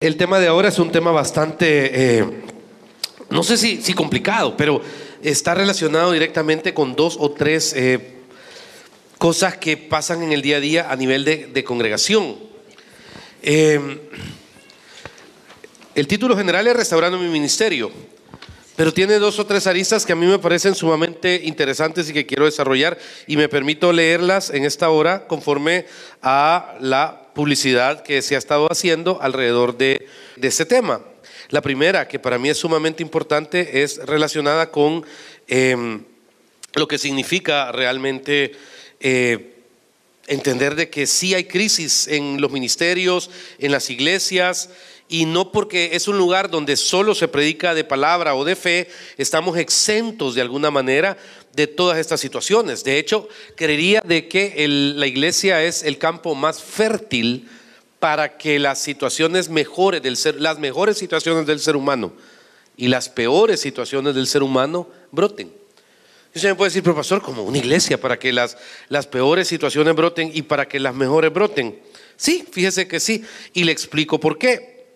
El tema de ahora es un tema bastante, eh, no sé si, complicado, pero está relacionado directamente con dos o tres eh, cosas que pasan en el día a día a nivel de, congregación. Em, el título general es Restaurando mi Ministerio, pero tiene dos o tres aristas que a mí me parecen sumamente interesantes y que quiero desarrollar y me permito leerlas en esta hora conforme a la publicidad que se ha estado haciendo alrededor de, este tema. La primera, que para mí es sumamente importante, es relacionada con em, lo que significa realmente eh, entender de que sí hay crisis en los ministerios, en las iglesias, y no porque es un lugar donde solo se predica de palabra o de fe, estamos exentos de alguna manera de todas estas situaciones. De hecho, creería de que la iglesia es el campo más fértil para que las situaciones mejores del ser, las mejores situaciones del ser humano y las peores situaciones del ser humano broten. Y usted me puede decir, profesor, pastor, como una iglesia, para que las, las peores situaciones broten y para que las mejores broten. Sí, fíjese que sí. Y le explico por qué.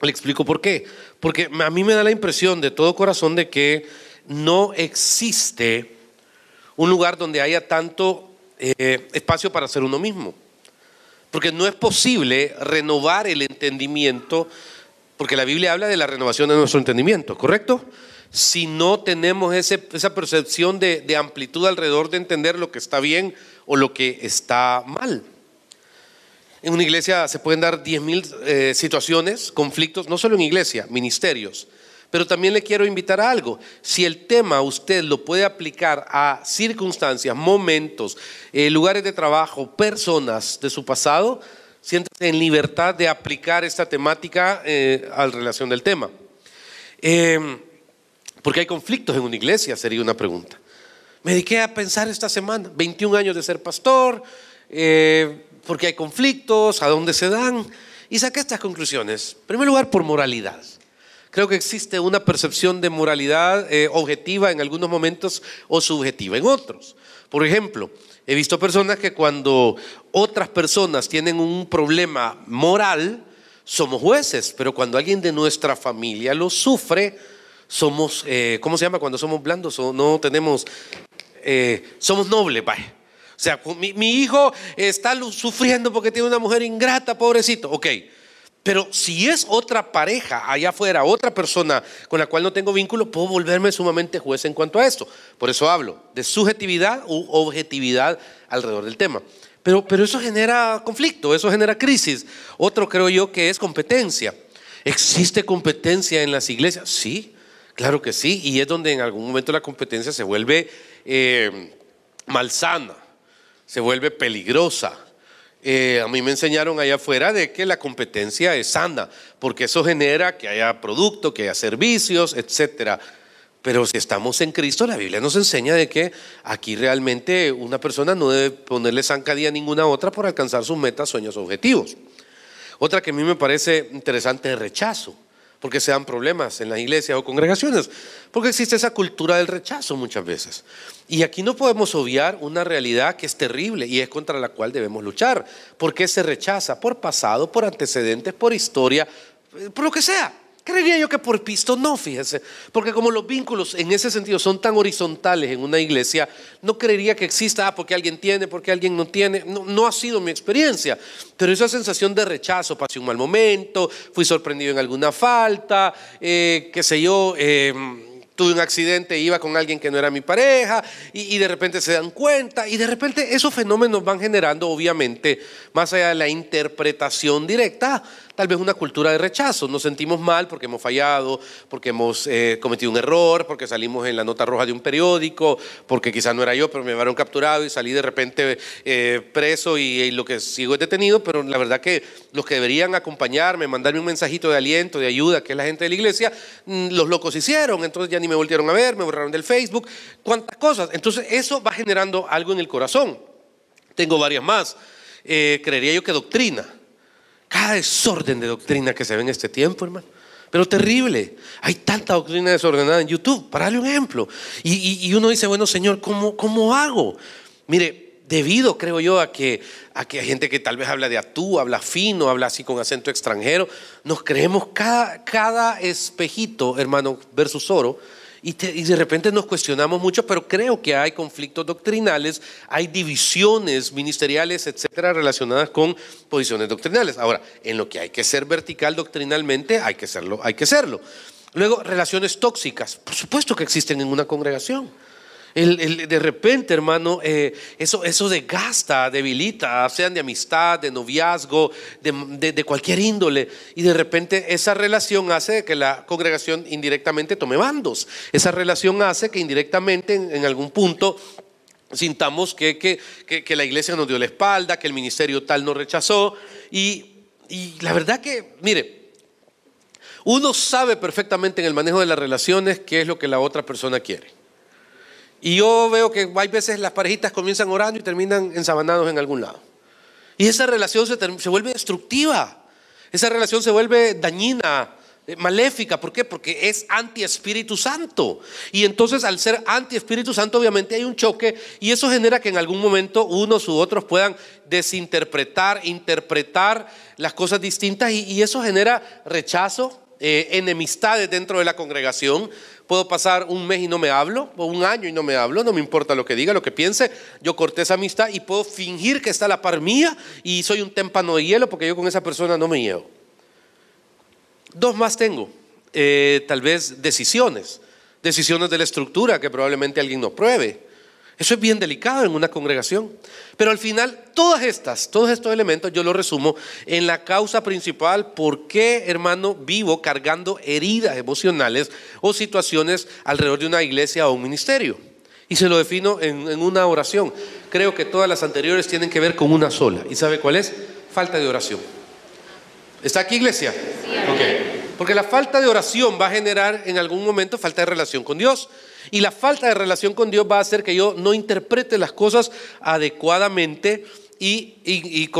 Le explico por qué. Porque a mí me da la impresión de todo corazón de que no existe un lugar donde haya tanto eh, espacio para ser uno mismo. Porque no es posible renovar el entendimiento, porque la Biblia habla de la renovación de nuestro entendimiento, ¿correcto? Si no tenemos esa percepción de, amplitud alrededor de entender lo que está bien o lo que está mal. En una iglesia se pueden dar 10.000 mil eh, situaciones, conflictos, no solo en iglesia, ministerios. Pero también le quiero invitar a algo. Si el tema usted lo puede aplicar a circunstancias, momentos, eh, lugares de trabajo, personas de su pasado, siéntase en libertad de aplicar esta temática eh, relación del tema. Em, porque hay conflictos en una iglesia, sería una pregunta. Me dediqué a pensar esta semana, 21 años de ser pastor, eh, porque hay conflictos, a dónde se dan, y saqué estas conclusiones. En primer lugar, por moralidad. Creo que existe una percepción de moralidad eh, objetiva en algunos momentos o subjetiva en otros. Por ejemplo, he visto personas que cuando otras personas tienen un problema moral, somos jueces, pero cuando alguien de nuestra familia lo sufre, somos, eh, ¿cómo se llama? Cuando somos blandos o no tenemos, eh, somos nobles, vaya. O sea, mi, mi hijo está sufriendo porque tiene una mujer ingrata, pobrecito. Ok, pero si es otra pareja allá afuera, otra persona con la cual no tengo vínculo, puedo volverme sumamente juez en cuanto a esto. Por eso hablo de subjetividad u objetividad alrededor del tema. Pero, pero eso genera conflicto, eso genera crisis. Otro creo yo que es competencia. ¿Existe competencia en las iglesias? Sí, claro que sí. Y es donde en algún momento la competencia se vuelve eh, malsana, se vuelve peligrosa eh, a mí me enseñaron allá afuera de que la competencia es sana, porque eso genera que haya producto, que haya servicios, etc. Pero si estamos en Cristo, la Biblia nos enseña de que aquí realmente una persona no debe ponerle zancadilla a ninguna otra por alcanzar sus metas, sueños, objetivos. Otra que a mí me parece interesante es rechazo porque se dan problemas en las iglesias o congregaciones, porque existe esa cultura del rechazo muchas veces. Y aquí no podemos obviar una realidad que es terrible y es contra la cual debemos luchar, porque se rechaza por pasado, por antecedentes, por historia, eh, por lo que sea. Creería yo que por pisto no, fíjese, porque como los vínculos en ese sentido son tan horizontales en una iglesia, no creería que exista, ah, porque alguien tiene, porque alguien no tiene, no, ha sido mi experiencia, pero esa sensación de rechazo, pasé un mal momento, fui sorprendido en alguna falta, eh, qué sé yo, em, tuve un accidente, iba con alguien que no era mi pareja, y, y, de repente se dan cuenta, y de repente esos fenómenos van generando, obviamente, más allá de la interpretación directa, tal vez una cultura de rechazo. Nos sentimos mal porque hemos fallado, porque hemos eh, cometido un error, porque salimos en la nota roja de un periódico, porque quizás no era yo, pero me llevaron capturado y salí de repente eh, preso y, lo que sigo es detenido. Pero la verdad que los que deberían acompañarme, mandarme un mensajito de aliento, de ayuda, que es la gente de la iglesia, mm, los locos hicieron. Entonces ya ni me volvieron a ver, me borraron del Facebook, cuántas cosas. Entonces eso va generando algo en el corazón. Tengo varias más. Eh, creería yo que doctrina cada desorden de doctrina que se ve en este tiempo, hermano. Pero terrible. Hay tanta doctrina desordenada en YouTube. Para darle un ejemplo. Y, uno dice, bueno, Señor, ¿cómo, cómo hago? Mire, debido, creo yo, a que, a que hay gente que tal vez habla de a tú, habla fino, habla así con acento extranjero. Nos creemos cada, cada espejito, hermano, versus oro y, de repente nos cuestionamos mucho, pero creo que hay conflictos doctrinales, hay divisiones ministeriales, etcétera, relacionadas con posiciones doctrinales. Ahora, en lo que hay que ser vertical doctrinalmente, hay que serlo, hay que serlo. Luego, relaciones tóxicas, por supuesto que existen en una congregación de repente, hermano, eh, eso, eso desgasta, debilita, sean de amistad, de noviazgo, de, cualquier índole. Y de repente esa relación hace que la congregación indirectamente tome bandos. Esa relación hace que indirectamente en, algún punto sintamos que, la iglesia nos dio la espalda, que el ministerio tal nos rechazó. Y, y la verdad que, mire, uno sabe perfectamente en el manejo de las relaciones qué es lo que la otra persona quiere. Y yo veo que hay veces las parejitas comienzan orando y terminan ensabanados en algún lado. Y esa relación se, vuelve destructiva. Esa relación se vuelve dañina, eh, maléfica. ¿Por qué? Porque es anti-Espíritu Santo. Y entonces al ser anti-Espíritu Santo obviamente hay un choque y eso genera que en algún momento unos u otros puedan desinterpretar, interpretar las cosas distintas y, eso genera rechazo, eh, enemistades dentro de la congregación. Puedo pasar un mes y no me hablo, o un año y no me hablo, no me importa lo que diga, lo que piense. Yo corté esa amistad y puedo fingir que está a la par mía y soy un témpano de hielo porque yo con esa persona no me llevo. Dos más tengo, eh, tal vez decisiones, decisiones de la estructura que probablemente alguien no pruebe eso es bien delicado en una congregación. Pero al final, todas estas, todos estos elementos, yo los resumo en la causa principal por qué, hermano, vivo cargando heridas emocionales o situaciones alrededor de una iglesia o un ministerio. Y se lo defino en, una oración. Creo que todas las anteriores tienen que ver con una sola. ¿Y sabe cuál es? Falta de oración. ¿Está aquí, iglesia? Porque la falta de oración va a generar en algún momento falta de relación con Dios. Y la falta de relación con Dios va a hacer que yo no interprete las cosas adecuadamente y,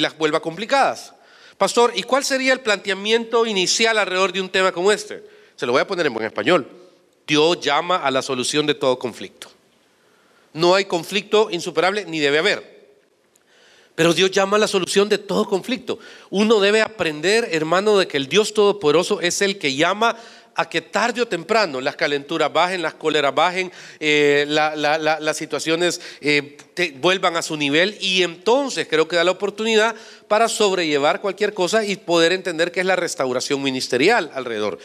las vuelva complicadas. Pastor, ¿y cuál sería el planteamiento inicial alrededor de un tema como este? Se lo voy a poner en buen español. Dios llama a la solución de todo conflicto. No hay conflicto insuperable ni debe haber. Pero Dios llama a la solución de todo conflicto. Uno debe aprender, hermano, de que el Dios Todopoderoso es el que llama a que tarde o temprano las calenturas bajen, las cóleras bajen, eh, las situaciones eh, vuelvan a su nivel y entonces creo que da la oportunidad para sobrellevar cualquier cosa y poder entender que es la restauración ministerial alrededor.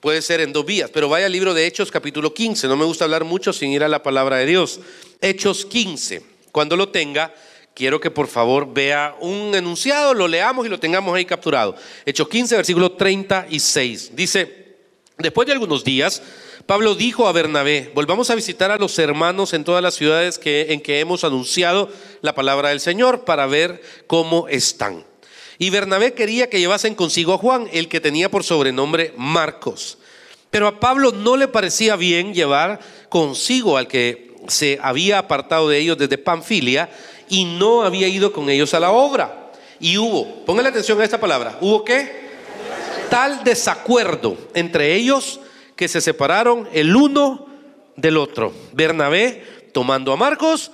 Puede ser en dos vías, pero vaya al libro de Hechos capítulo 15, no me gusta hablar mucho sin ir a la palabra de Dios. Hechos 15, cuando lo tenga, quiero que por favor vea un enunciado, lo leamos y lo tengamos ahí capturado. Hechos 15, versículo 36. Dice, después de algunos días, Pablo dijo a Bernabé, volvamos a visitar a los hermanos en todas las ciudades que, en que hemos anunciado la palabra del Señor para ver cómo están. Y Bernabé quería que llevasen consigo a Juan, el que tenía por sobrenombre Marcos. Pero a Pablo no le parecía bien llevar consigo al que se había apartado de ellos desde Panfilia y no había ido con ellos a la obra. Y hubo, la atención a esta palabra, ¿hubo qué? Tal desacuerdo entre ellos que se separaron el uno del otro. Bernabé, tomando a Marcos,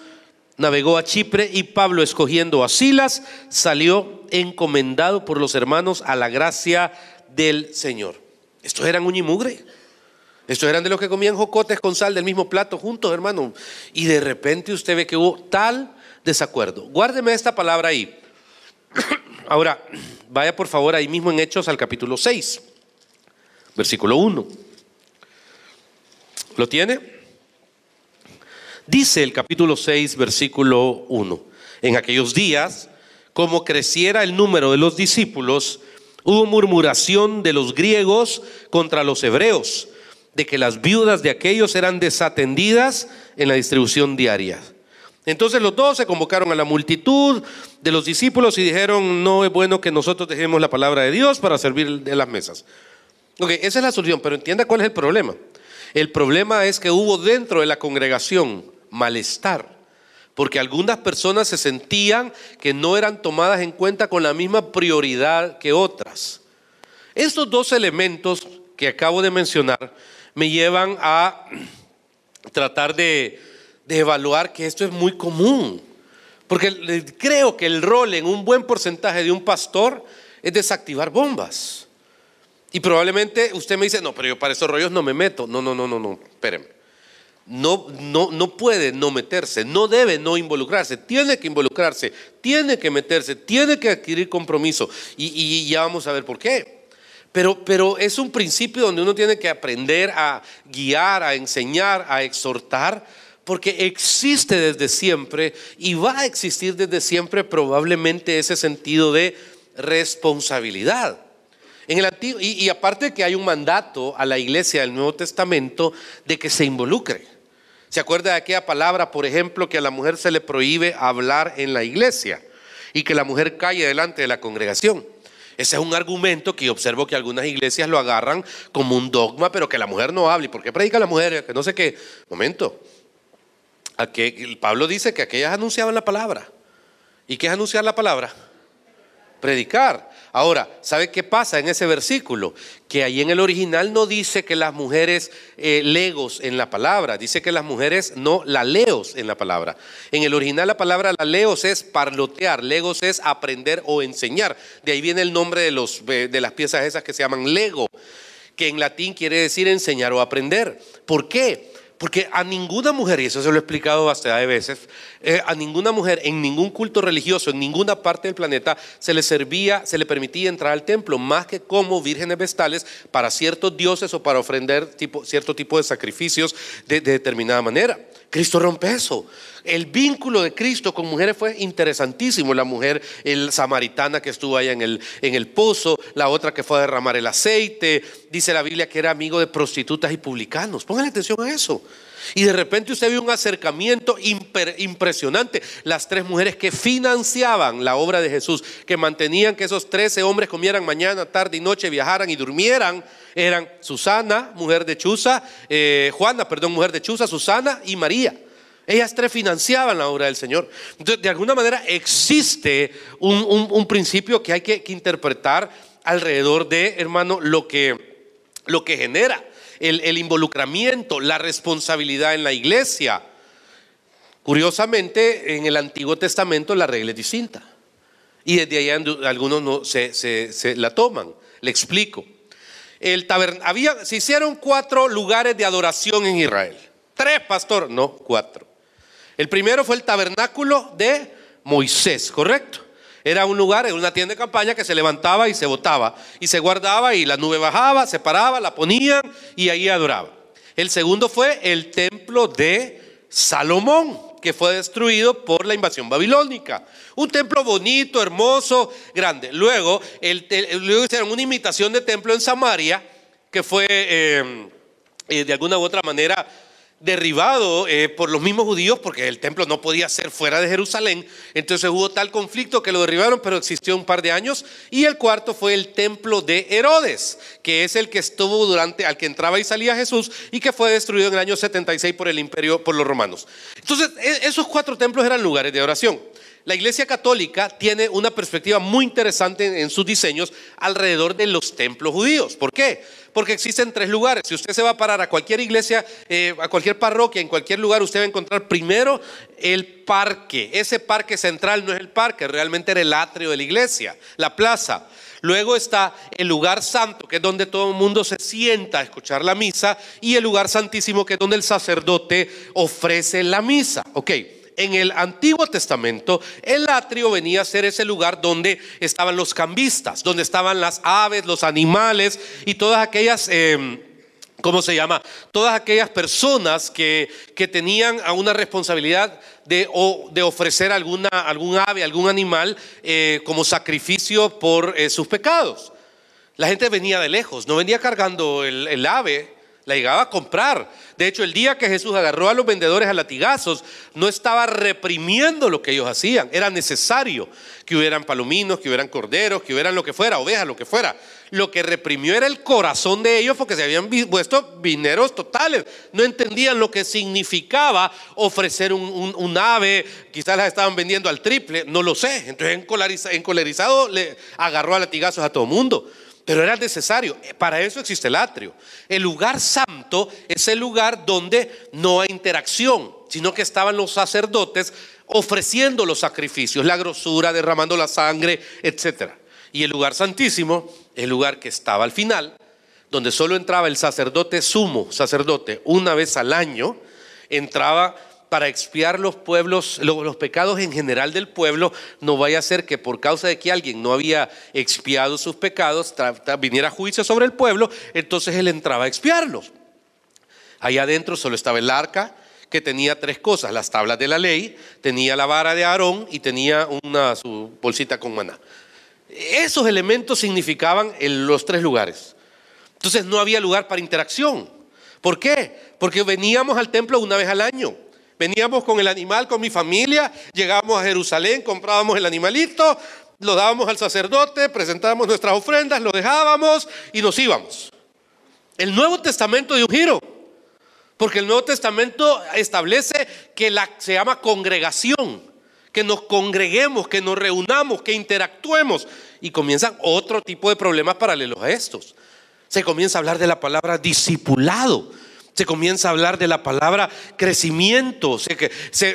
navegó a Chipre y Pablo, escogiendo a Silas, salió encomendado por los hermanos a la gracia del Señor. Estos eran uñimugre. Estos eran de los que comían jocotes con sal del mismo plato juntos, hermano. Y de repente usted ve que hubo tal desacuerdo. Guárdeme esta palabra ahí. Ahora, vaya por favor ahí mismo en Hechos al capítulo 6, versículo 1. ¿Lo tiene? Dice el capítulo 6, versículo 1. En aquellos días, como creciera el número de los discípulos, hubo murmuración de los griegos contra los hebreos, de que las viudas de aquellos eran desatendidas en la distribución diaria. Entonces los dos se convocaron a la multitud de los discípulos y dijeron, no es bueno que nosotros dejemos la palabra de Dios para servir en las mesas. Ok, esa es la solución, pero entienda cuál es el problema. El problema es que hubo dentro de la congregación malestar, porque algunas personas se sentían que no eran tomadas en cuenta con la misma prioridad que otras. Estos dos elementos que acabo de mencionar me llevan a tratar de de evaluar que esto es muy común. Porque creo que el rol en un buen porcentaje de un pastor es desactivar bombas. Y probablemente usted me dice, no, pero yo para esos rollos no me meto. No, no, no, no, no, espérenme. No, no, no puede no meterse, no debe no involucrarse, tiene que involucrarse, tiene que meterse, tiene que adquirir compromiso. Y, ya vamos a ver por qué. Pero, pero es un principio donde uno tiene que aprender a guiar, a enseñar, a exhortar porque existe desde siempre y va a existir desde siempre probablemente ese sentido de responsabilidad. En el y, y, aparte que hay un mandato a la iglesia del Nuevo Testamento de que se involucre. ¿Se acuerda de aquella palabra, por ejemplo, que a la mujer se le prohíbe hablar en la iglesia y que la mujer calle delante de la congregación? Ese es un argumento que observo que algunas iglesias lo agarran como un dogma, pero que la mujer no hable. ¿Por qué predica la mujer? Que no sé qué. Momento a que Pablo dice que aquellas anunciaban la palabra. ¿Y qué es anunciar la palabra? Predicar. Ahora, ¿sabe qué pasa en ese versículo? Que ahí en el original no dice que las mujeres eh, legos en la palabra, dice que las mujeres no la leos en la palabra. En el original la palabra la leos es parlotear, legos es aprender o enseñar. De ahí viene el nombre de, los, eh, de las piezas esas que se llaman lego, que en latín quiere decir enseñar o aprender. ¿Por qué? Porque a ninguna mujer, y eso se lo he explicado bastante de veces, eh, a ninguna mujer en ningún culto religioso, en ninguna parte del planeta, se le servía, se le permitía entrar al templo, más que como vírgenes vestales para ciertos dioses o para ofrender tipo, cierto tipo de sacrificios de determinada manera. Cristo rompe eso. El vínculo de Cristo con mujeres fue interesantísimo. La mujer el samaritana que estuvo allá en el, en el pozo, la otra que fue a derramar el aceite. Dice la Biblia que era amigo de prostitutas y publicanos. pongan atención a eso. Y de repente usted vio un acercamiento impresionante. Las tres mujeres que financiaban la obra de Jesús, que mantenían que esos trece hombres comieran mañana, tarde y noche, viajaran y durmieran, eran Susana, mujer de Chuza, eh, Juana, perdón, mujer de Chuza, Susana y María. Ellas tres financiaban la obra del Señor. de alguna manera existe un, principio que hay que, interpretar alrededor de, hermano, lo que, lo que genera el, involucramiento, la responsabilidad en la iglesia. Curiosamente, en el Antiguo Testamento la regla es distinta. Y desde allá algunos no, se, la toman. Le explico. El se hicieron cuatro lugares de adoración en Israel. Tres, pastor. No, cuatro. El primero fue el tabernáculo de Moisés, ¿correcto? Era un lugar, una tienda de campaña que se levantaba y se botaba y se guardaba y la nube bajaba, se paraba, la ponían y ahí adoraba El segundo fue el templo de Salomón, que fue destruido por la invasión babilónica. Un templo bonito, hermoso, grande. Luego, el, luego hicieron una imitación de templo en Samaria, que fue eh, eh, de alguna u otra manera derribado eh, por los mismos judíos porque el templo no podía ser fuera de Jerusalén. Entonces hubo tal conflicto que lo derribaron, pero existió un par de años. Y el cuarto fue el templo de Herodes, que es el que estuvo durante, al que entraba y salía Jesús y que fue destruido en el año 76 por el imperio, por los romanos. Entonces, e, esos cuatro templos eran lugares de oración la Iglesia Católica tiene una perspectiva muy interesante en sus diseños alrededor de los templos judíos. ¿Por qué? Porque existen tres lugares. Si usted se va a parar a cualquier iglesia, eh, a cualquier parroquia, en cualquier lugar, usted va a encontrar primero el parque. Ese parque central no es el parque, realmente era el atrio de la iglesia, la plaza. Luego está el lugar santo, que es donde todo el mundo se sienta a escuchar la misa, y el lugar santísimo, que es donde el sacerdote ofrece la misa. Ok en el Antiguo Testamento, el atrio venía a ser ese lugar donde estaban los cambistas, donde estaban las aves, los animales y todas aquellas... Em, ¿cómo se llama? Todas aquellas personas que, que tenían a una responsabilidad de, de, ofrecer alguna, algún ave, algún animal eh, como sacrificio por eh, sus pecados. La gente venía de lejos, no venía cargando el, el ave, la llegaba a comprar. De hecho, el día que Jesús agarró a los vendedores a latigazos, no estaba reprimiendo lo que ellos hacían. Era necesario que hubieran palominos, que hubieran corderos, que hubieran lo que fuera, ovejas, lo que fuera. Lo que reprimió era el corazón de ellos porque se habían puesto vineros totales. No entendían lo que significaba ofrecer un, ave. Quizás las estaban vendiendo al triple, no lo sé. Entonces, encolerizado, le agarró a latigazos a todo mundo. Pero era necesario, para eso existe el atrio. El lugar santo es el lugar donde no hay interacción, sino que estaban los sacerdotes ofreciendo los sacrificios, la grosura, derramando la sangre, etc. Y el lugar santísimo, el lugar que estaba al final, donde solo entraba el sacerdote sumo, sacerdote, una vez al año, entraba para expiar los pueblos, los, pecados en general del pueblo, no vaya a ser que por causa de que alguien no había expiado sus pecados, viniera viniera juicio sobre el pueblo, entonces él entraba a expiarlos. Allá adentro solo estaba el arca, que tenía tres cosas, las tablas de la ley, tenía la vara de Aarón y tenía una su bolsita con maná. Esos elementos significaban en los tres lugares. Entonces no había lugar para interacción. ¿Por qué? Porque veníamos al templo una vez al año. Veníamos con el animal, con mi familia, llegábamos a Jerusalén, comprábamos el animalito, lo dábamos al sacerdote, presentábamos nuestras ofrendas, lo dejábamos y nos íbamos. El Nuevo Testamento dio un giro, porque el Nuevo Testamento establece que se llama congregación, que nos congreguemos, que nos reunamos, que interactuemos. Y comienzan otro tipo de problemas paralelos a estos. Se comienza a hablar de la palabra discipulado se comienza a hablar de la palabra crecimiento, se,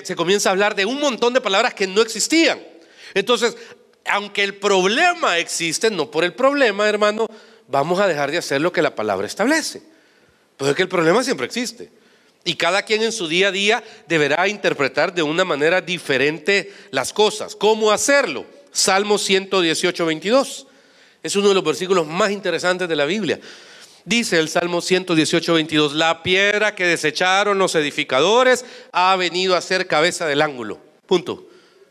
se comienza a hablar de un montón de palabras que no existían. Entonces, aunque el problema existe, no por el problema, hermano, vamos a dejar de hacer lo que la palabra establece. Porque es que el problema siempre existe. Y cada quien en su día a día deberá interpretar de una manera diferente las cosas. ¿Cómo hacerlo? Salmo 118, 22. Es uno de los versículos más interesantes de la Biblia. Dice el Salmo 118, 22, la piedra que desecharon los edificadores ha venido a ser cabeza del ángulo. Punto.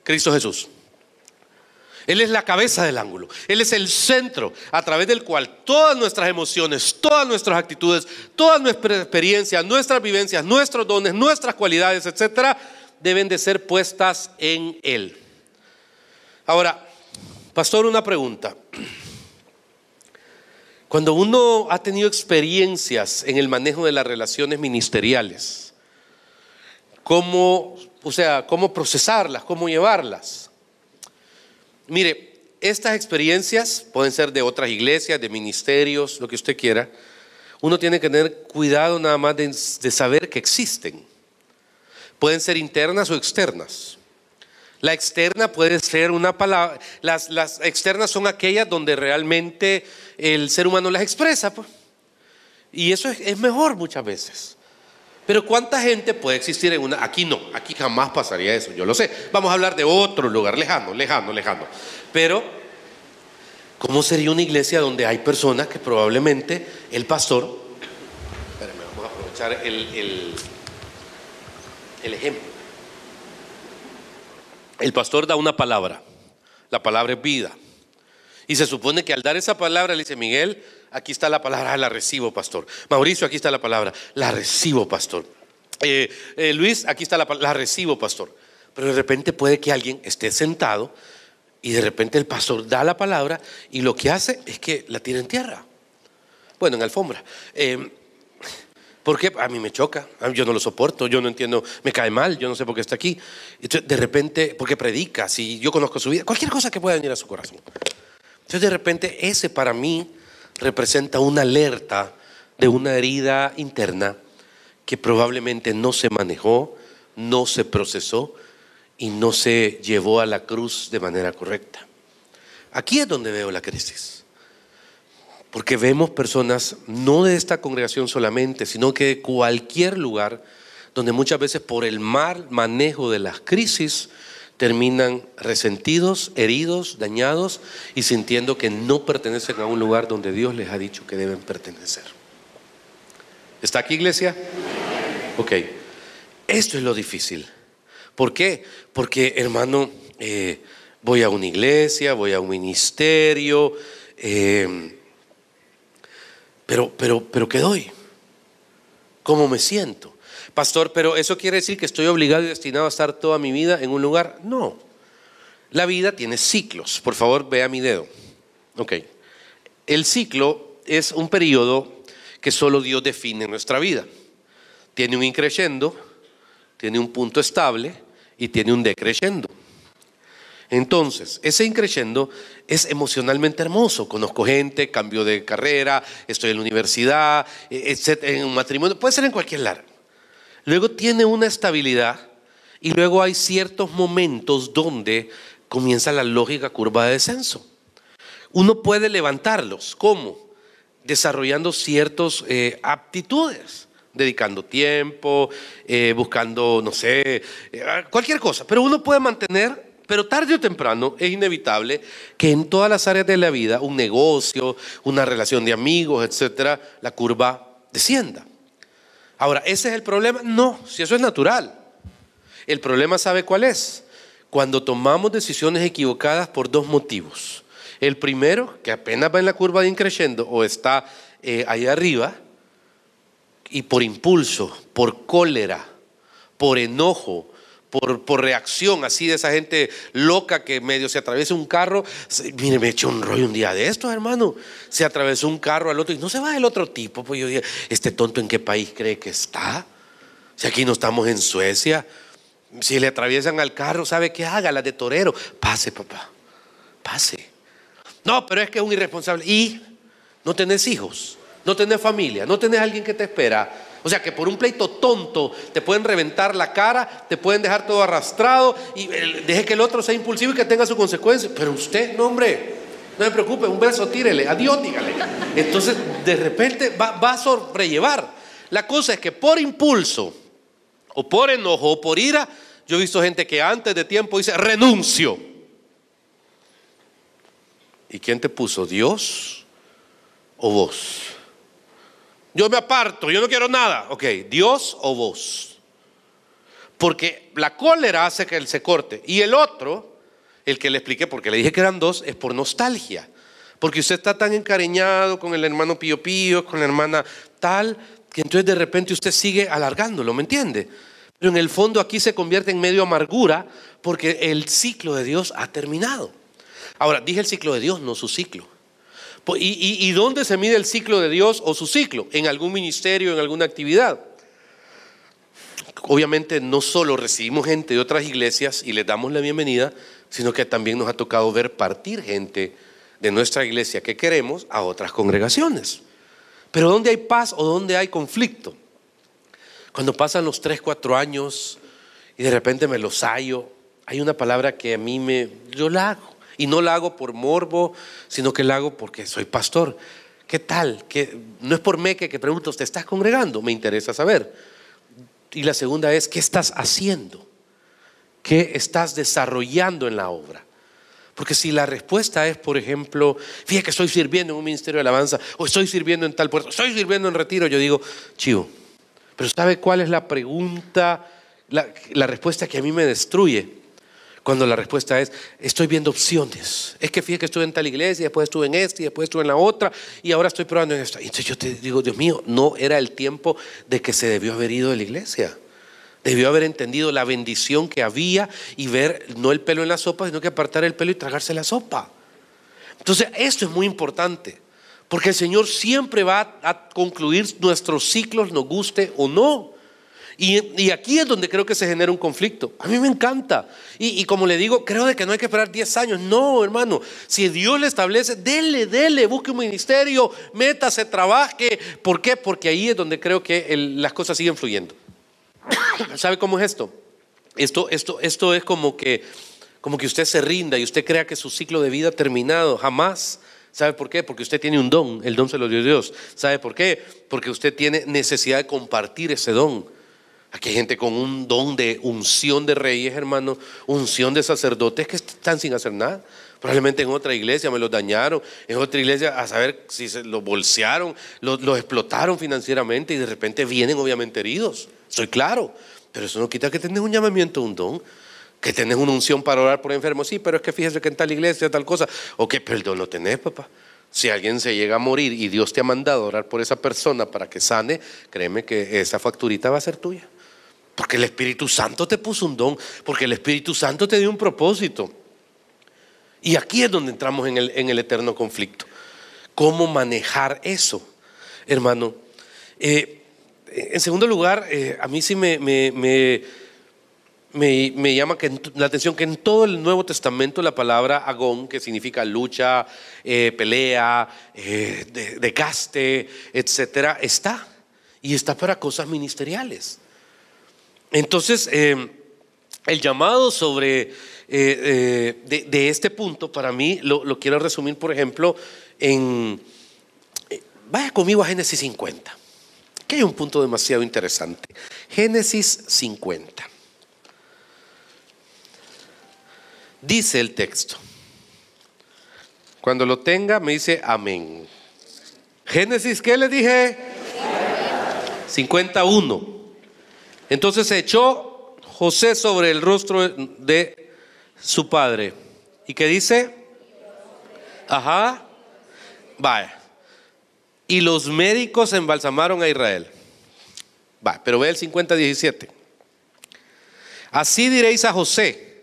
Cristo Jesús. Él es la cabeza del ángulo. Él es el centro a través del cual todas nuestras emociones, todas nuestras actitudes, todas nuestras experiencias, nuestras vivencias, nuestros dones, nuestras cualidades, etcétera, deben de ser puestas en Él. Ahora, pastor, una pregunta. Cuando uno ha tenido experiencias en el manejo de las relaciones ministeriales, cómo, o sea, cómo procesarlas, cómo llevarlas. Mire, estas experiencias pueden ser de otras iglesias, de ministerios, lo que usted quiera. Uno tiene que tener cuidado nada más de saber que existen. Pueden ser internas o externas. La externa puede ser una palabra, las, externas son aquellas donde realmente el ser humano las expresa. Pues. Y eso es, mejor muchas veces. Pero ¿cuánta gente puede existir en una? Aquí no, aquí jamás pasaría eso, yo lo sé. Vamos a hablar de otro lugar, lejano, lejano, lejano. Pero, ¿cómo sería una iglesia donde hay personas que probablemente el pastor... Espérenme, vamos a aprovechar el ejemplo el pastor da una palabra, la palabra es vida. Y se supone que al dar esa palabra le dice, Miguel, aquí está la palabra, la recibo, pastor. Mauricio, aquí está la palabra, la recibo, pastor. Eh, eh, Luis, aquí está la palabra, la recibo, pastor. Pero de repente puede que alguien esté sentado y de repente el pastor da la palabra y lo que hace es que la tira en tierra. Bueno, en alfombra. Eh, porque a mí me choca, yo no lo soporto, yo no entiendo, me cae mal, yo no sé por qué está aquí. de repente, porque predica, si yo conozco su vida, cualquier cosa que pueda venir a su corazón. Entonces, de repente, ese para mí representa una alerta de una herida interna que probablemente no se manejó, no se procesó y no se llevó a la cruz de manera correcta. Aquí es donde veo la crisis. Porque vemos personas, no de esta congregación solamente, sino que de cualquier lugar, donde muchas veces por el mal manejo de las crisis terminan resentidos, heridos, dañados y sintiendo que no pertenecen a un lugar donde Dios les ha dicho que deben pertenecer. ¿Está aquí iglesia? Ok. Esto es lo difícil. ¿Por qué? Porque hermano, eh, voy a una iglesia, voy a un ministerio. Eh, pero, pero, pero, ¿qué doy? ¿Cómo me siento? Pastor, pero ¿eso quiere decir que estoy obligado y destinado a estar toda mi vida en un lugar? No. La vida tiene ciclos. Por favor, vea mi dedo. Ok. El ciclo es un periodo que solo Dios define en nuestra vida. Tiene un increyendo, tiene un punto estable y tiene un decreyendo. Entonces, ese increyendo es emocionalmente hermoso. Conozco gente, cambio de carrera, estoy en la universidad, e-, en un matrimonio, puede ser en cualquier lado. Luego tiene una estabilidad y luego hay ciertos momentos donde comienza la lógica curva de descenso. Uno puede levantarlos. ¿Cómo? Desarrollando ciertas eh, aptitudes, dedicando tiempo, eh, buscando, no sé, eh, cualquier cosa. Pero uno puede mantener pero tarde o temprano es inevitable que en todas las áreas de la vida, un negocio, una relación de amigos, etcétera, la curva descienda. Ahora, ¿ese es el problema? No, si eso es natural. El problema, ¿sabe cuál es? Cuando tomamos decisiones equivocadas por dos motivos. El primero, que apenas va en la curva de increciendo o está eh, ahí arriba, y por impulso, por cólera, por enojo, por, reacción así de esa gente loca que medio se atraviesa un carro. Mire, me eché un rollo un día de esto hermano. Se atravesó un carro al otro y no se va el otro tipo. Pues yo dije, ¿este tonto en qué país cree que está? Si aquí no estamos en Suecia, si le atraviesan al carro, ¿sabe qué haga? La de torero. Pase, papá, pase. No, pero es que es un irresponsable. Y no tenés hijos, no tenés familia, no tenés alguien que te espera o sea que por un pleito tonto te pueden reventar la cara, te pueden dejar todo arrastrado y deje que el otro sea impulsivo y que tenga su consecuencia. Pero usted, no hombre, no se preocupe, un beso tírele, adiós dígale. Entonces de repente va a sobrellevar. La cosa es que por impulso o por enojo o por ira, yo he visto gente que antes de tiempo dice renuncio. ¿Y quién te puso? ¿Dios o vos? Yo me aparto, yo no quiero nada. Ok, Dios o vos. Porque la cólera hace que él se corte. Y el otro, el que le expliqué, porque le dije que eran dos, es por nostalgia. Porque usted está tan encariñado con el hermano Pío Pío, con la hermana tal, que entonces de repente usted sigue alargándolo, ¿me entiende? Pero en el fondo aquí se convierte en medio amargura porque el ciclo de Dios ha terminado. Ahora, dije el ciclo de Dios, no su ciclo. Pues, ¿Y, dónde se mide el ciclo de Dios o su ciclo? En algún ministerio, en alguna actividad. Obviamente no solo recibimos gente de otras iglesias y les damos la bienvenida, sino que también nos ha tocado ver partir gente de nuestra iglesia que queremos a otras congregaciones. Pero ¿dónde hay paz o dónde hay conflicto? Cuando pasan los 3, 4 años y de repente me los hallo, hay una palabra que a mí me... Yo la hago. Y no la hago por morbo, sino que la hago porque soy pastor. ¿Qué tal? No es por meque que pregunto, ¿te estás congregando? Me interesa saber. Y la segunda es, ¿qué estás haciendo? ¿Qué estás desarrollando en la obra? Porque si la respuesta es, por ejemplo, fíjate que estoy sirviendo en un ministerio de alabanza, o estoy sirviendo en tal puerto, estoy sirviendo en retiro, yo digo, chivo. Pero ¿sabe cuál es la pregunta, la respuesta que a mí me destruye? Cuando la respuesta es, estoy viendo opciones. Es que fíjate que estuve en tal iglesia, después estuve en esta y después estuve en la otra y ahora estoy probando en esta. entonces yo te digo, Dios mío, no era el tiempo de que se debió haber ido de la iglesia. Debió haber entendido la bendición que había y ver no el pelo en la sopa, sino que apartar el pelo y tragarse la sopa. Entonces, esto es muy importante, porque el Señor siempre va a concluir nuestros ciclos, nos guste o no. Y, aquí es donde creo que se genera un conflicto. A mí me encanta. Y, como le digo, creo de que no hay que esperar 10 años. No, hermano. Si Dios le establece, dele, dele, busque un ministerio, métase, trabaje. ¿Por qué? Porque ahí es donde creo que las cosas siguen fluyendo. ¿Sabe cómo es esto? Esto, esto, esto es como que, como que usted se rinda y usted crea que su ciclo de vida ha terminado. Jamás. ¿Sabe por qué? Porque usted tiene un don, el don se lo dio Dios. ¿Sabe por qué? Porque usted tiene necesidad de compartir ese don. Aquí hay gente con un don de unción de reyes, hermanos, unción de sacerdotes que están sin hacer nada. Probablemente en otra iglesia me los dañaron, en otra iglesia a saber si se los bolsearon, los, explotaron financieramente y de repente vienen obviamente heridos. Soy claro, pero eso no quita que tenés un llamamiento, un don, que tenés una unción para orar por enfermos. Sí, pero es que fíjese que en tal iglesia tal cosa. O que perdón lo tenés, papá. Si alguien se llega a morir y Dios te ha mandado a orar por esa persona para que sane, créeme que esa facturita va a ser tuya. Porque el Espíritu Santo te puso un don, porque el Espíritu Santo te dio un propósito. Y aquí es donde entramos en el, eterno conflicto. ¿Cómo manejar eso, hermano? Eh, en segundo lugar, eh, a mí sí me, llama la atención que en todo el Nuevo Testamento la palabra agón, que significa lucha, eh, pelea, de, caste, etcétera, está. Y está para cosas ministeriales. Entonces, eh, el llamado sobre eh, eh, de, este punto, para mí, lo, quiero resumir, por ejemplo, en... vaya conmigo a Génesis 50, que hay un punto demasiado interesante. Génesis 50. Dice el texto. Cuando lo tenga, me dice amén. Génesis, ¿qué le dije? 51. Entonces se echó José sobre el rostro de su padre. ¿Y qué dice? Ajá. Vaya. Y los médicos embalsamaron a Israel. Va, pero ve el 50-17. Así diréis a José,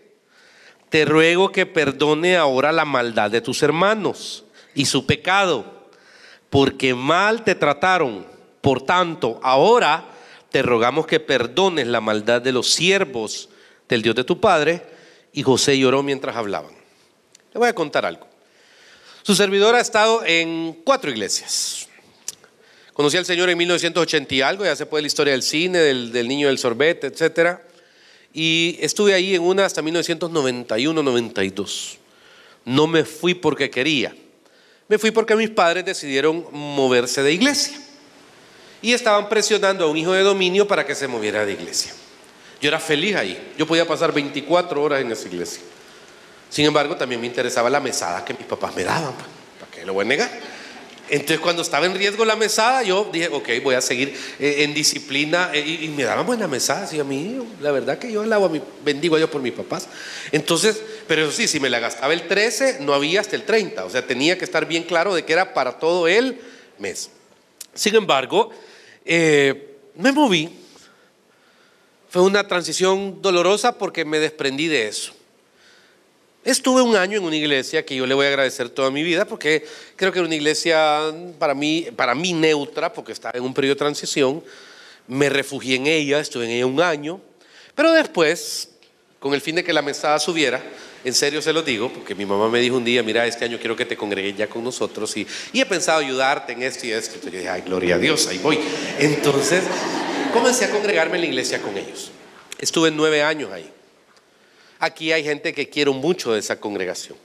te ruego que perdone ahora la maldad de tus hermanos y su pecado, porque mal te trataron. Por tanto, ahora te rogamos que perdones la maldad de los siervos del Dios de tu Padre. Y José lloró mientras hablaban. Le voy a contar algo. Su servidor ha estado en cuatro iglesias. Conocí al Señor en 1980 y algo, ya se puede la historia del cine, del, del niño del sorbete, etc. Y estuve ahí en una hasta 1991-92. No me fui porque quería. Me fui porque mis padres decidieron moverse de iglesia y estaban presionando a un hijo de dominio para que se moviera de iglesia. Yo era feliz ahí, yo podía pasar 24 horas en esa iglesia. Sin embargo, también me interesaba la mesada que mis papás me daban, pues, ¿para qué lo voy a negar? Entonces, cuando estaba en riesgo la mesada, yo dije, ok, voy a seguir eh, en disciplina. Eh, y, me daban buena mesada. Y a mí, la verdad que yo alabo a mi, bendigo a Dios por mis papás. Entonces, pero eso sí, si me la gastaba el 13, no había hasta el 30. O sea, tenía que estar bien claro de que era para todo el mes. Sin embargo, eh, me moví. Fue una transición dolorosa porque me desprendí de eso. Estuve un año en una iglesia que yo le voy a agradecer toda mi vida porque creo que era una iglesia para mí, para mí neutra porque estaba en un periodo de transición. Me refugié en ella, estuve en ella un año, pero después, con el fin de que la mesada subiera, en serio se lo digo, porque mi mamá me dijo un día, mira, este año quiero que te congregues ya con nosotros y, he pensado ayudarte en esto y esto. Y yo dije, ay, gloria a Dios, ahí voy. Entonces, comencé a congregarme en la iglesia con ellos. Estuve nueve años ahí. Aquí hay gente que quiero mucho de esa congregación.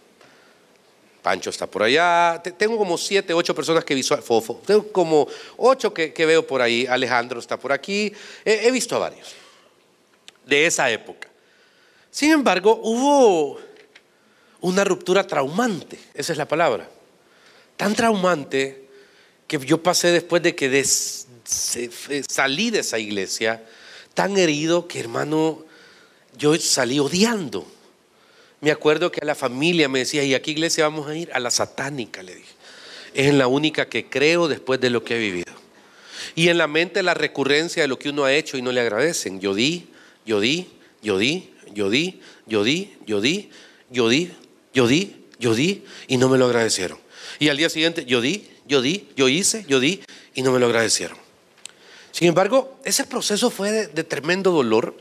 Pancho está por allá. Tengo como siete, ocho personas que visual. Fofo. Tengo como ocho que, veo por ahí. Alejandro está por aquí. He, he, visto a varios de esa época. Sin embargo, hubo una ruptura traumante, esa es la palabra. Tan traumante que yo pasé después de que salí de esa iglesia, tan herido que hermano, yo salí odiando. Me acuerdo que a la familia me decía, ¿y a qué iglesia vamos a ir? A la satánica, le dije. Es la única que creo después de lo que he vivido. Y en la mente la recurrencia de lo que uno ha hecho y no le agradecen. Yo di, yo di, yo di, yo di, yo di, yo di, yo di, yo di, yo di y no me lo agradecieron. Y al día siguiente, yo di, yo di, yo hice, yo di y no me lo agradecieron. Sin embargo, ese proceso fue de, tremendo dolor.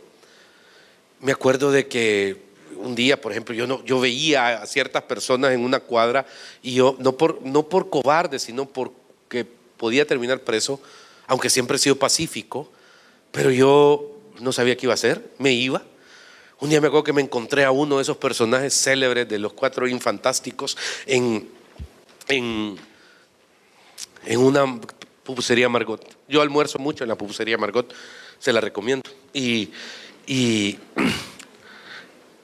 Me acuerdo de que un día, por ejemplo, yo, no, yo veía a ciertas personas en una cuadra y yo, no por, no por cobarde, sino porque podía terminar preso, aunque siempre he sido pacífico, pero yo no sabía qué iba a hacer, me iba un día me acuerdo que me encontré a uno de esos personajes célebres de los cuatro infantásticos en, en, una pupusería Margot. Yo almuerzo mucho en la pupusería Margot, se la recomiendo. Y, y,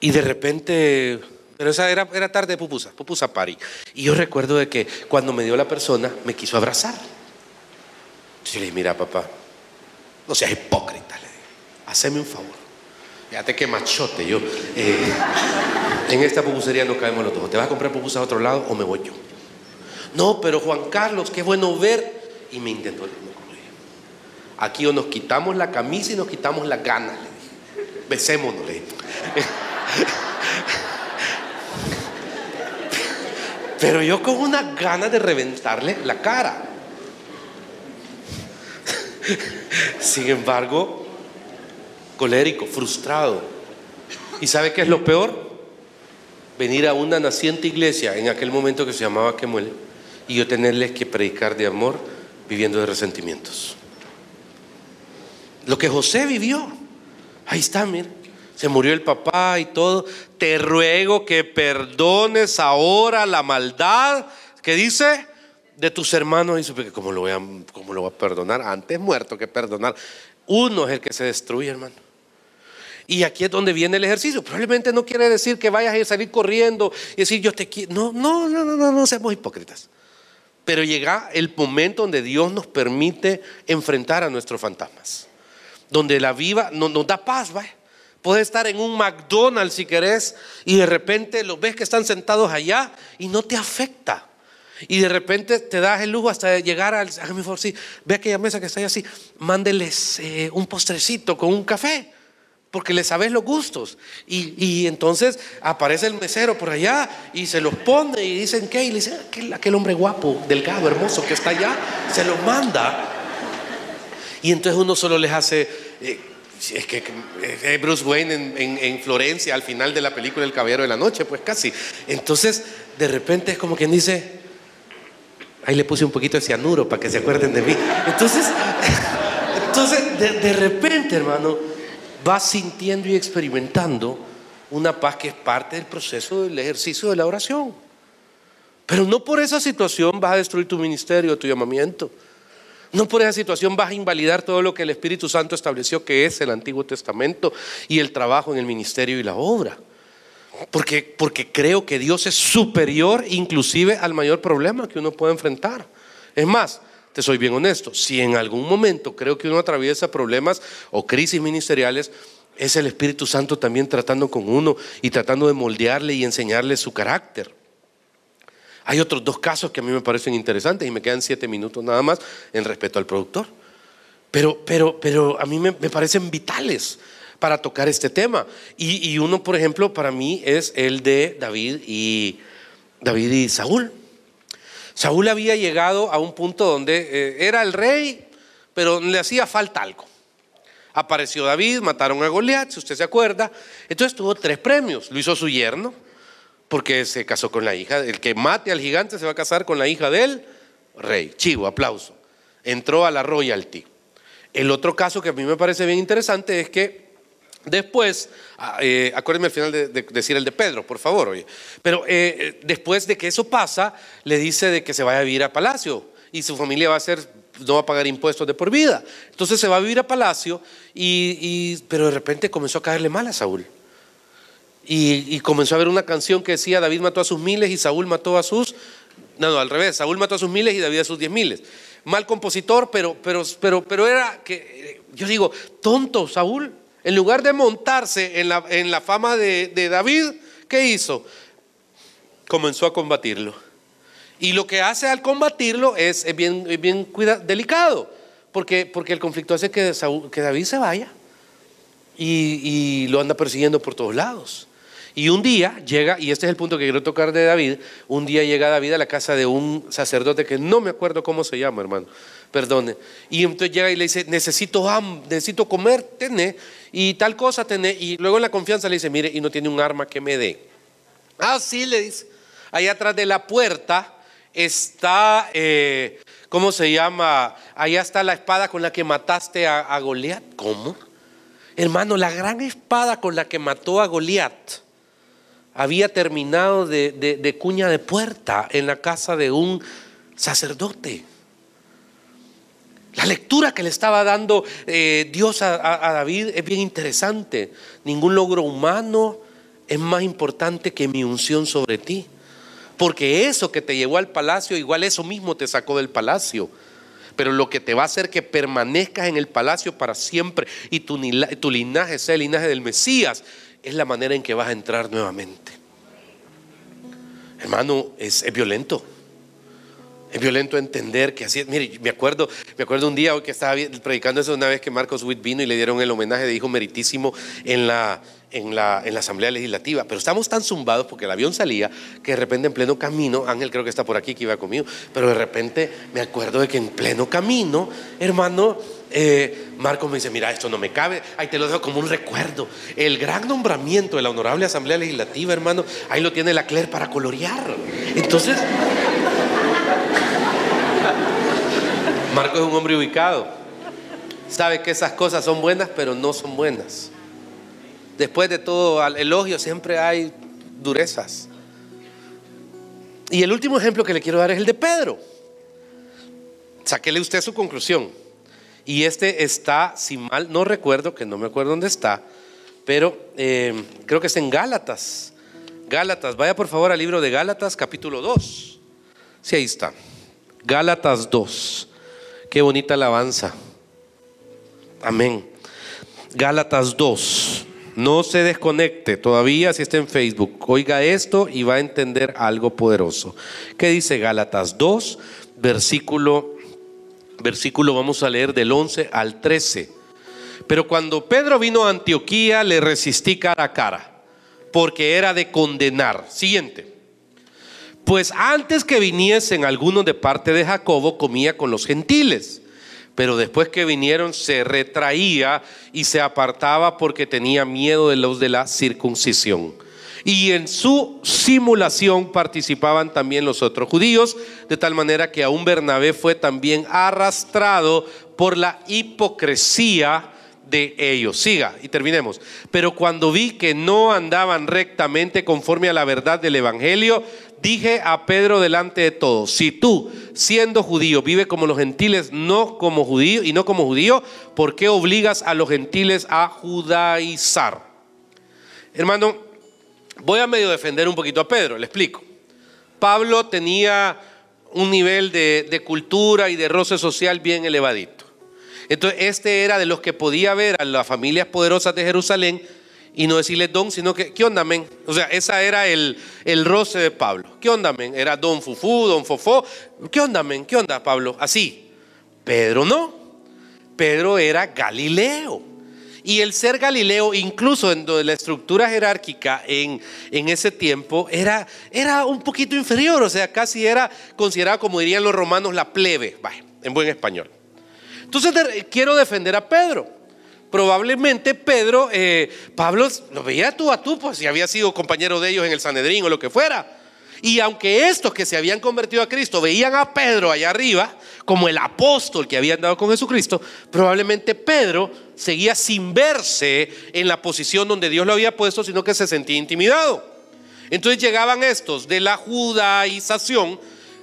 de repente, pero esa era, tarde de pupusa, pupusa party. Y yo recuerdo de que cuando me dio la persona, me quiso abrazar. Yo le dije, mira papá, no seas hipócrita, le dije, haceme un favor Fíjate qué machote yo. Eh, en esta pupusería no caemos los dos. ¿Te vas a comprar pupusas a otro lado o me voy yo? No, pero Juan Carlos, qué bueno ver. Y me intentó el Aquí o nos quitamos la camisa y nos quitamos las ganas. Le dije. Besémonos, le dije. Pero yo con una gana de reventarle la cara. Sin embargo, colérico, frustrado. ¿Y sabe qué es lo peor? Venir a una naciente iglesia en aquel momento que se llamaba Quemuel y yo tenerles que predicar de amor viviendo de resentimientos. Lo que José vivió, ahí está, miren. Se murió el papá y todo. Te ruego que perdones ahora la maldad que dice de tus hermanos. Dice, porque ¿cómo lo cómo lo voy a perdonar? Antes muerto que perdonar. Uno es el que se destruye, hermano. Y aquí es donde viene el ejercicio. Probablemente no quiere decir que vayas a salir corriendo y decir yo te quiero. No, no, no, no, no, no seamos hipócritas. Pero llega el momento donde Dios nos permite enfrentar a nuestros fantasmas. Donde la viva no, nos da paz, ¿vale? Puedes estar en un McDonald's si querés y de repente los ves que están sentados allá y no te afecta. Y de repente te das el lujo hasta llegar al. Hágame favor, sí, ve aquella mesa que está ahí así, mándeles eh, un postrecito con un café porque le sabes los gustos. Y, y, entonces aparece el mesero por allá y se los pone y dicen qué, y le dicen ah, aquel, hombre guapo, delgado, hermoso que está allá, se los manda. Y entonces uno solo les hace, eh, es que eh, eh, Bruce Wayne en, en, en, Florencia al final de la película El Caballero de la Noche, pues casi. Entonces, de repente es como quien dice, ahí le puse un poquito de cianuro para que se acuerden de mí. Entonces, entonces de, de repente, hermano, vas sintiendo y experimentando una paz que es parte del proceso del ejercicio de la oración. Pero no por esa situación vas a destruir tu ministerio, tu llamamiento. No por esa situación vas a invalidar todo lo que el Espíritu Santo estableció que es el Antiguo Testamento y el trabajo en el ministerio y la obra. Porque, porque creo que Dios es superior inclusive al mayor problema que uno puede enfrentar. Es más, soy bien honesto, si en algún momento creo que uno atraviesa problemas o crisis ministeriales, es el Espíritu Santo también tratando con uno y tratando de moldearle y enseñarle su carácter. Hay otros dos casos que a mí me parecen interesantes y me quedan siete minutos nada más en respeto al productor. Pero, pero, pero a mí me, parecen vitales para tocar este tema. Y, y, uno, por ejemplo, para mí es el de David y, David y Saúl. Saúl había llegado a un punto donde eh, era el rey, pero le hacía falta algo. Apareció David, mataron a Goliat, si usted se acuerda. Entonces tuvo tres premios. Lo hizo su yerno, porque se casó con la hija. El que mate al gigante se va a casar con la hija del rey. Chivo, aplauso. Entró a la royalty. El otro caso que a mí me parece bien interesante es que Después, ah, eh, acuérdenme al final de, decir el de Pedro, por favor, oye. Pero eh, eh, después de que eso pasa, le dice de que se vaya a vivir a palacio y su familia va a ser, no va a pagar impuestos de por vida. Entonces se va a vivir a palacio, y, pero de repente comenzó a caerle mal a Saúl. Y, comenzó a ver una canción que decía David mató a sus miles y Saúl mató a sus. No, al revés, Saúl mató a sus miles y David a sus diez miles. Mal compositor, pero, pero, pero, pero era que. Eh, yo digo, tonto Saúl. En lugar de montarse en la, fama de, David, ¿qué hizo? Comenzó a combatirlo. Y lo que hace al combatirlo es, bien, bien delicado, porque, porque el conflicto hace que, que David se vaya y lo anda persiguiendo por todos lados. Y un día llega, y este es el punto que quiero tocar de David, un día llega David a la casa de un sacerdote que no me acuerdo cómo se llama, hermano, perdone. Y entonces llega y le dice, necesito necesito comer, tené, y tal cosa, tené. Y luego en la confianza le dice, mire, y no tiene un arma que me dé. Ah, sí, le dice. Allá atrás de la puerta está, eh, ¿cómo se llama? Allá está la espada con la que mataste a, a Goliat. ¿Cómo? Hermano, la gran espada con la que mató a Goliat había terminado de, cuña de puerta en la casa de un sacerdote. La lectura que le estaba dando eh, Dios a, David es bien interesante. Ningún logro humano es más importante que mi unción sobre ti. Porque eso que te llevó al palacio, igual eso mismo te sacó del palacio. Pero lo que te va a hacer que permanezcas en el palacio para siempre y tu linaje sea el linaje del Mesías, es la manera en que vas a entrar nuevamente. Hermano, es, violento. Es violento entender que así es. Mire, me acuerdo, me acuerdo un día que estaba predicando eso una vez que Marcos Witt vino y le dieron el homenaje de hijo meritísimo en la, en en la Asamblea Legislativa. Pero estamos tan zumbados porque el avión salía que de repente en pleno camino, Ángel creo que está por aquí que iba conmigo, pero de repente me acuerdo de que en pleno camino, hermano, eh, Marcos me dice, mira, esto no me cabe, ahí te lo dejo como un recuerdo. El gran nombramiento de la Honorable Asamblea Legislativa, hermano, ahí lo tiene la Cler para colorear. Entonces, Marcos es un hombre ubicado. Sabe que esas cosas son buenas, pero no son buenas. Después de todo al elogio siempre hay durezas. Y el último ejemplo que le quiero dar es el de Pedro. saquele usted su conclusión. Y este está, si mal no recuerdo, que no me acuerdo dónde está, pero eh, creo que es en Gálatas. Gálatas, vaya por favor al libro de Gálatas, capítulo 2. Sí, ahí está. Gálatas 2. Qué bonita alabanza. Amén. Gálatas 2. No se desconecte todavía si está en Facebook. Oiga esto y va a entender algo poderoso. ¿Qué dice Gálatas 2, versículo versículo vamos a leer del 11 al 13. Pero cuando Pedro vino a Antioquía le resistí cara a cara, porque era de condenar. Siguiente. Pues antes que viniesen algunos de parte de Jacobo comía con los gentiles, pero después que vinieron se retraía y se apartaba porque tenía miedo de los de la circuncisión y en su simulación participaban también los otros judíos, de tal manera que aún Bernabé fue también arrastrado por la hipocresía de ellos. Siga y terminemos. Pero cuando vi que no andaban rectamente conforme a la verdad del Evangelio, dije a Pedro delante de todos, si tú, siendo judío, vive como los gentiles, no como judío y no como judío, ¿por qué obligas a los gentiles a judaizar? Hermano, Voy a medio defender un poquito a Pedro, le explico. Pablo tenía un nivel de, cultura y de roce social bien elevadito. Entonces, este era de los que podía ver a las familias poderosas de Jerusalén y no decirle don, sino que, ¿qué onda, men? O sea, esa era el, el roce de Pablo. ¿Qué onda, men? Era don Fufú, don Fofó. ¿Qué onda, men? ¿Qué onda, Pablo? Así. Pedro no. Pedro era Galileo. Y el ser Galileo, incluso en la estructura jerárquica en, ese tiempo, era, era un poquito inferior, o sea, casi era considerado, como dirían los romanos, la plebe, en buen español. Entonces quiero defender a Pedro. Probablemente Pedro, eh, Pablo lo veía tú a tú, pues si había sido compañero de ellos en el Sanedrín o lo que fuera. Y aunque estos que se habían convertido a Cristo veían a Pedro allá arriba como el apóstol que había andado con Jesucristo, probablemente Pedro seguía sin verse en la posición donde Dios lo había puesto, sino que se sentía intimidado. Entonces llegaban estos de la judaización,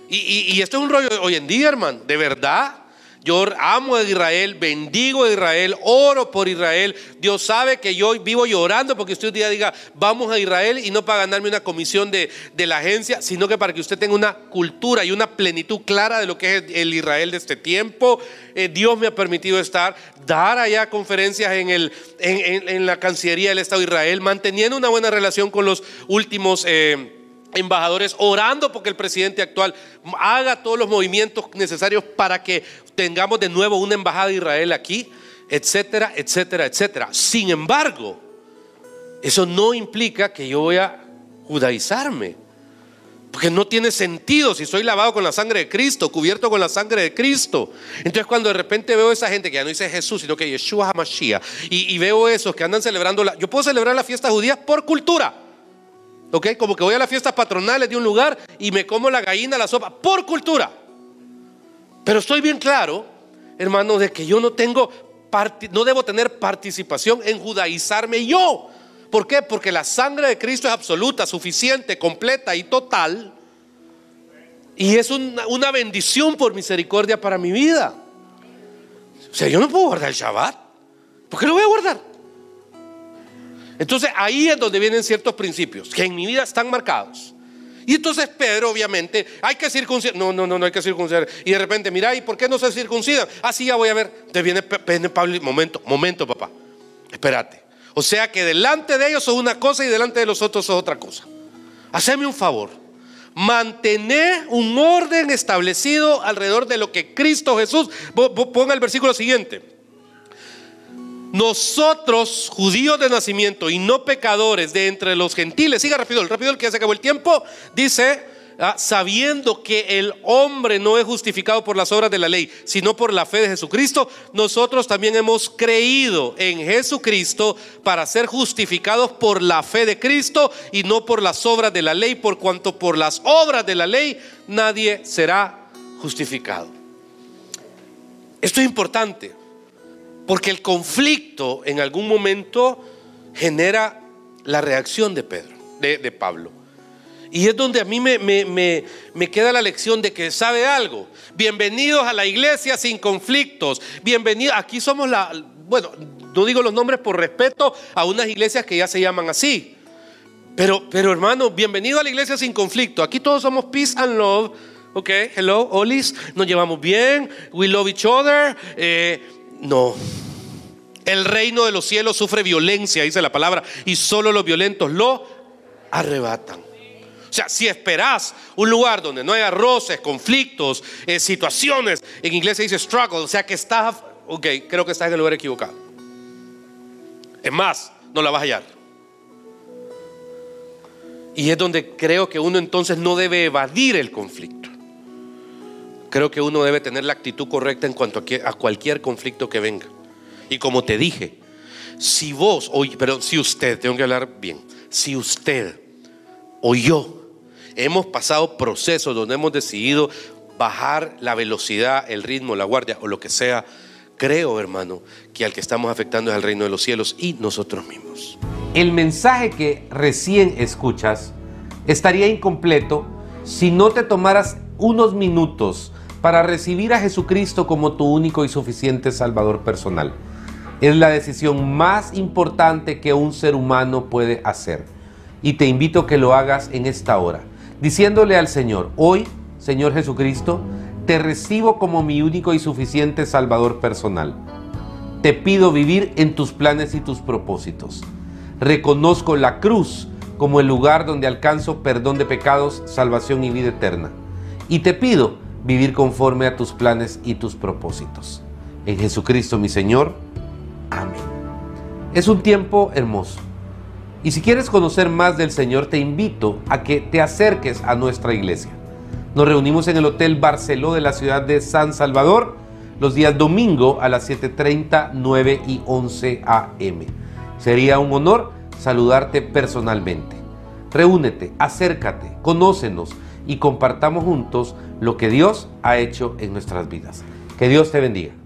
y, esto es un rollo hoy en día, hermano, de verdad. Yo amo a Israel, bendigo a Israel, oro por Israel. Dios sabe que yo vivo llorando porque usted un día diga, vamos a Israel y no para ganarme una comisión de, de la agencia, sino que para que usted tenga una cultura y una plenitud clara de lo que es el Israel de este tiempo. Eh, Dios me ha permitido estar, dar allá conferencias en, el, en, la Cancillería del Estado de Israel, manteniendo una buena relación con los últimos... Eh, embajadores, orando porque el presidente actual haga todos los movimientos necesarios para que tengamos de nuevo una embajada de Israel aquí, etcétera, etcétera, etcétera. Sin embargo, eso no implica que yo voy a judaizarme. Porque no tiene sentido si soy lavado con la sangre de Cristo, cubierto con la sangre de Cristo. Entonces cuando de repente veo a esa gente que ya no dice Jesús, sino que Yeshua HaMashiach, y, y veo esos que andan celebrando, yo puedo celebrar las fiestas judías por cultura. ¿Ok? Como que voy a las fiestas patronales de un lugar y me como la gallina, la sopa, por cultura. Pero estoy bien claro, hermano, de que yo no tengo, no debo tener participación en judaizarme yo. ¿Por qué? Porque la sangre de Cristo es absoluta, suficiente, completa y total. Y es una, una bendición por misericordia para mi vida. O sea, yo no puedo guardar el Shabbat. ¿Por qué lo voy a guardar? Entonces ahí es donde vienen ciertos principios que en mi vida están marcados. Y entonces Pedro, obviamente, hay que circuncidar. No, no, no, no hay que circuncidar. Y de repente, mira, ¿y por qué no se circuncidan? Así ah, ya voy a ver. Te viene, Pablo, momento, momento, papá. Espérate. O sea que delante de ellos es una cosa y delante de los otros es otra cosa. Haceme un favor. Mantener un orden establecido alrededor de lo que Cristo Jesús. Ponga el versículo siguiente nosotros, judíos de nacimiento y no pecadores de entre los gentiles, siga rápido, el rápido el que ya se acabó el tiempo, dice, ah, sabiendo que el hombre no es justificado por las obras de la ley, sino por la fe de Jesucristo, nosotros también hemos creído en Jesucristo para ser justificados por la fe de Cristo y no por las obras de la ley, por cuanto por las obras de la ley nadie será justificado. Esto es importante. Porque el conflicto en algún momento genera la reacción de Pedro, de, Pablo. Y es donde a mí me, me, queda la lección de que sabe algo. Bienvenidos a la iglesia sin conflictos. Bienvenidos, aquí somos la, bueno, no digo los nombres por respeto a unas iglesias que ya se llaman así. Pero, pero hermano, bienvenido a la iglesia sin conflicto. Aquí todos somos peace and love. Ok, hello, Olis, nos llevamos bien, we love each other. Eh, no. El reino de los cielos sufre violencia, dice la palabra, y solo los violentos lo arrebatan. O sea, si esperás un lugar donde no haya roces, conflictos, eh, situaciones, en inglés se dice struggle, o sea que estás, ok, creo que estás en el lugar equivocado. Es más, no la vas a hallar. Y es donde creo que uno entonces no debe evadir el conflicto. Creo que uno debe tener la actitud correcta en cuanto a cualquier conflicto que venga. Y como te dije, si vos, o, perdón, si usted, tengo que hablar bien, si usted o yo hemos pasado procesos donde hemos decidido bajar la velocidad, el ritmo, la guardia o lo que sea, creo, hermano, que al que estamos afectando es al reino de los cielos y nosotros mismos. El mensaje que recién escuchas estaría incompleto si no te tomaras unos minutos para recibir a Jesucristo como tu único y suficiente Salvador personal. Es la decisión más importante que un ser humano puede hacer. Y te invito a que lo hagas en esta hora, diciéndole al Señor, hoy, Señor Jesucristo, te recibo como mi único y suficiente Salvador personal. Te pido vivir en tus planes y tus propósitos. Reconozco la cruz como el lugar donde alcanzo perdón de pecados, salvación y vida eterna. Y te pido vivir conforme a tus planes y tus propósitos. En Jesucristo mi Señor. Amén. Es un tiempo hermoso. Y si quieres conocer más del Señor, te invito a que te acerques a nuestra iglesia. Nos reunimos en el Hotel Barceló de la ciudad de San Salvador los días domingo a las 7.30, 9 y 11 am. Sería un honor saludarte personalmente. Reúnete, acércate, conócenos y compartamos juntos lo que Dios ha hecho en nuestras vidas. Que Dios te bendiga.